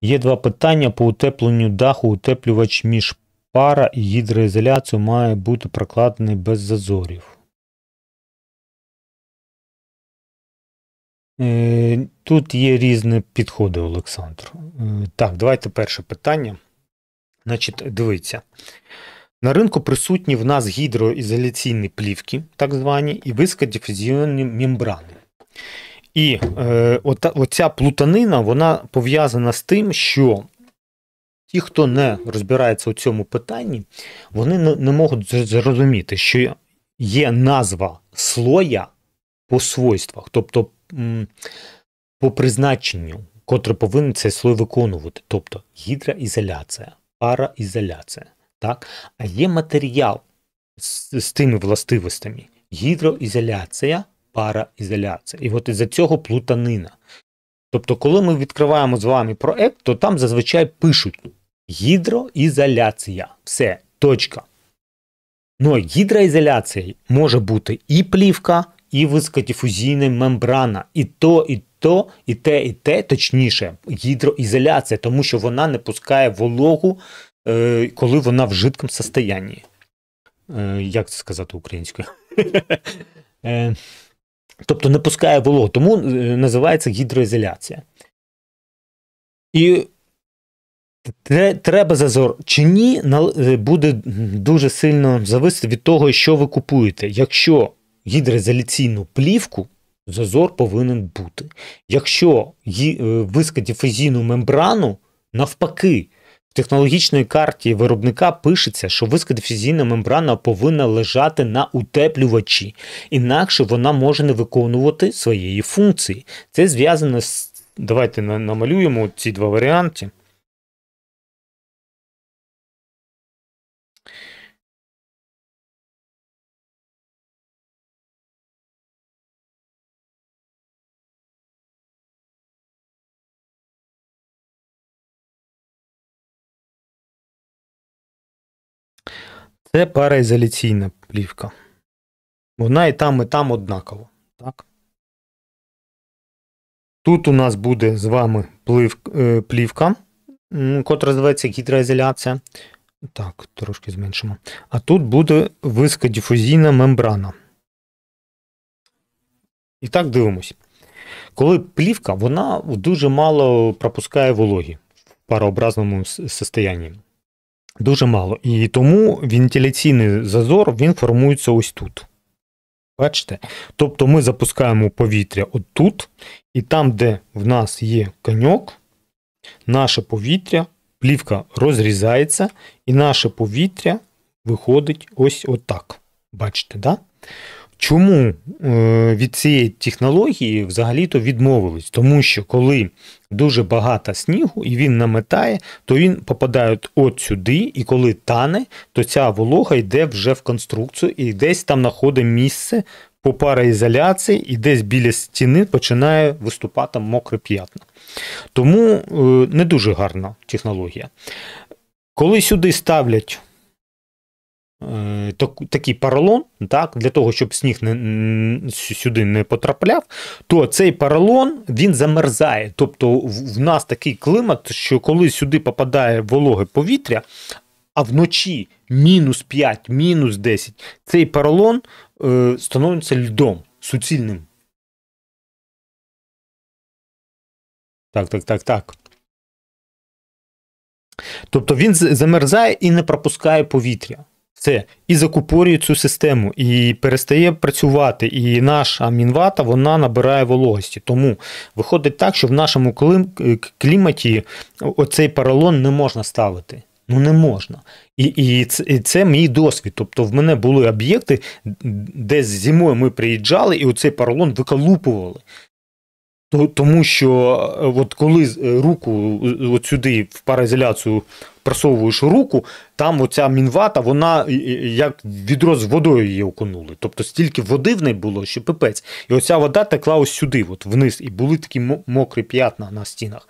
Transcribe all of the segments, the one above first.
Є два питання по утепленню даху, утеплювач між пара і гідроізоляцію має бути прокладений без зазорів. Е, тут є різні підходи, Олександр. Е, так, давайте перше питання. Значить, дивіться. На ринку присутні в нас гідроізоляційні плівки, так звані, і високодифузійні мембрани. І е, ота, оця плутанина вона пов'язана з тим, що ті, хто не розбирається у цьому питанні, вони не, не можуть зрозуміти, що є назва слоя по свойствах, тобто по призначенню, котре повинен цей слой виконувати, тобто гідроізоляція, параізоляція. так А є матеріал з, з тими властивостями, гідроізоляція параізоляція. І от із за цього плутанина. Тобто, коли ми відкриваємо з вами проект, то там зазвичай пишуть гідроізоляція. Все, точка. Ну, гідроізоляція може бути і плівка, і вискодіфузійна мембрана, і то, і то, і те, і те, точніше, гідроізоляція, тому що вона не пускає вологу, е, коли вона в жидкому состоянні. Е, як це сказати українською? Е, тобто не пускає вологу, тому е, називається гідроізоляція. І треба зазор чи ні, е, буде дуже сильно зависити від того, що ви купуєте. Якщо гідроізоляційну плівку, зазор повинен бути. Якщо е, виска діфузійну мембрану, навпаки, в технологічної карті виробника пишеться, що вискодифюзійна мембрана повинна лежати на утеплювачі, інакше вона може не виконувати своєї функції. Це зв'язано з. Давайте намалюємо ці два варіанти. Це параізоляційна плівка. Вона і там, і там однаково. Так? Тут у нас буде з вами плив, е, плівка, котра називається гідроізоляція. Так, трошки зменшимо. А тут буде вискодіфузійна мембрана. І так дивимось. Коли плівка, вона дуже мало пропускає вологі в парообразному состоянні дуже мало. І тому вентиляційний зазор він формується ось тут. Бачите? Тобто ми запускаємо повітря отут, і там, де в нас є коньок, наше повітря, плівка розрізається, і наше повітря виходить ось отак. Бачите, да? Чому е, від цієї технології взагалі-то відмовились? Тому що коли дуже багато снігу і він наметає, то він попадає от сюди, і коли тане, то ця волога йде вже в конструкцію і десь там знаходить місце по пароізоляції, і десь біля стіни починає виступати мокре п'ятна. Тому е, не дуже гарна технологія. Коли сюди ставлять Е, такий поролон, так, для того, щоб сніг не, сюди не потрапляв, то цей поролон він замерзає. Тобто в нас такий климат, що коли сюди попадає вологе повітря, а вночі мінус 5, мінус 10, цей поролон е, становиться льдом суцільним. Так, так, так, так. Тобто він замерзає і не пропускає повітря це і закупорює цю систему, і перестає працювати. І наша мінвата вона набирає вологості. Тому виходить так, що в нашому кліматі оцей паралон не можна ставити. Ну не можна. І і це, і це мій досвід. Тобто в мене були об'єкти, де зимою ми приїжджали, і оцей паролон виколупували. Тому що е, от коли е, руку е, от сюди в параізоляцію просовуєш руку, там оця мінвата, вона як відро з водою її окунули. Тобто стільки води в неї було, що пипець. І оця вода текла ось сюди, от вниз, і були такі мокрі п'ятна на стінах.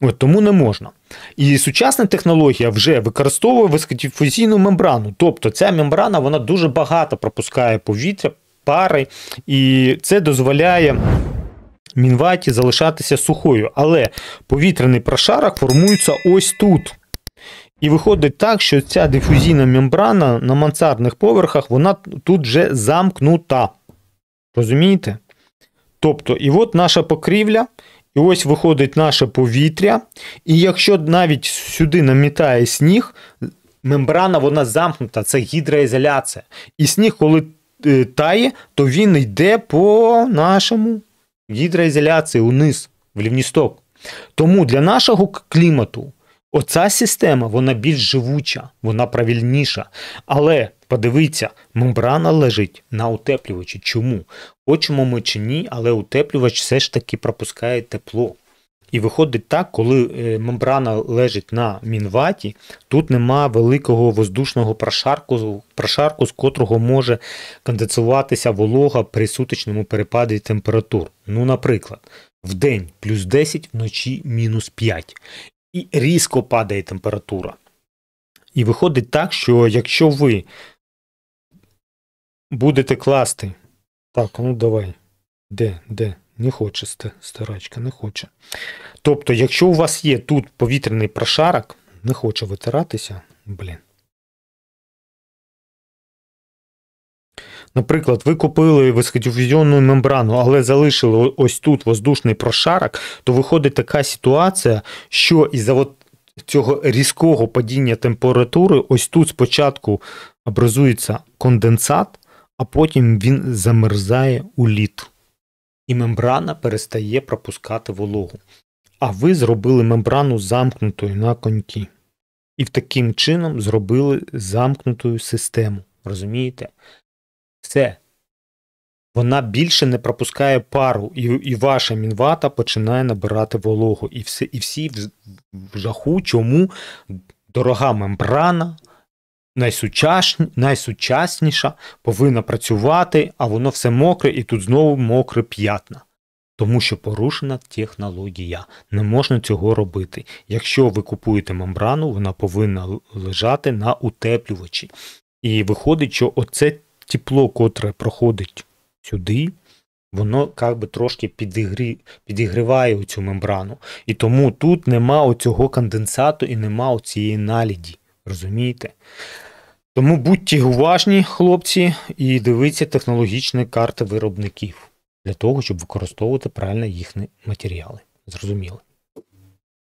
От Тому не можна. І сучасна технологія вже використовує високодифузійну мембрану. Тобто ця мембрана вона дуже багато пропускає повітря, пари, і це дозволяє мінваті залишатися сухою, але повітряний прошарок формується ось тут. І виходить так, що ця дифузійна мембрана на мансардних поверхах, вона тут вже замкнута. Розумієте? Тобто, і от наша покрівля, і ось виходить наше повітря. І якщо навіть сюди намітає сніг, мембрана вона замкнута, це гідроізоляція. І сніг, коли е, тає, то він йде по нашому гідроізоляції униз, в лівністок. Тому для нашого клімату оця система вона більш живуча, вона правильніша. Але подивіться, мембрана лежить на утеплювачі. Чому? Хочемо ми чи ні, але утеплювач все ж таки пропускає тепло. І виходить так, коли е, мембрана лежить на мінваті, тут нема великого воздушного прошарку, прошарку з котрого може конденсуватися волога при сутичному перепаді температур. Ну, наприклад, в день плюс 10, вночі мінус 5. І різко падає температура. І виходить так, що якщо ви будете класти. Так, ну давай. Де, де? Не хоче старачка, не хоче. Тобто, якщо у вас є тут повітряний прошарок, не хоче витиратися, блін. Наприклад, ви купили висходівізіонну мембрану, але залишили ось тут воздушний прошарок, то виходить така ситуація, що із за цього різкого падіння температури, ось тут спочатку образується конденсат, а потім він замерзає у лід і мембрана перестає пропускати вологу. А ви зробили мембрану замкнутою на конькі. І в таким чином зробили замкнутою систему. Розумієте? Все. Вона більше не пропускає пару, і і ваша мінвата починає набирати вологу. І всі, і всі в жаху, чому дорога мембрана найсучасні, найсучасніша, повинна працювати, а воно все мокре і тут знову мокре п'ятна. Тому що порушена технологія. Не можна цього робити. Якщо ви купуєте мембрану, вона повинна лежати на утеплювачі. І виходить, що оце тепло, котре проходить сюди, воно як би трошки підігрі... підігріває цю мембрану. І тому тут нема оцього конденсату і нема цієї наліді. Розумієте? Тому будьте уважні, хлопці, і дивіться технологічні карти виробників для того, щоб використовувати правильно їхні матеріали. Зрозуміло.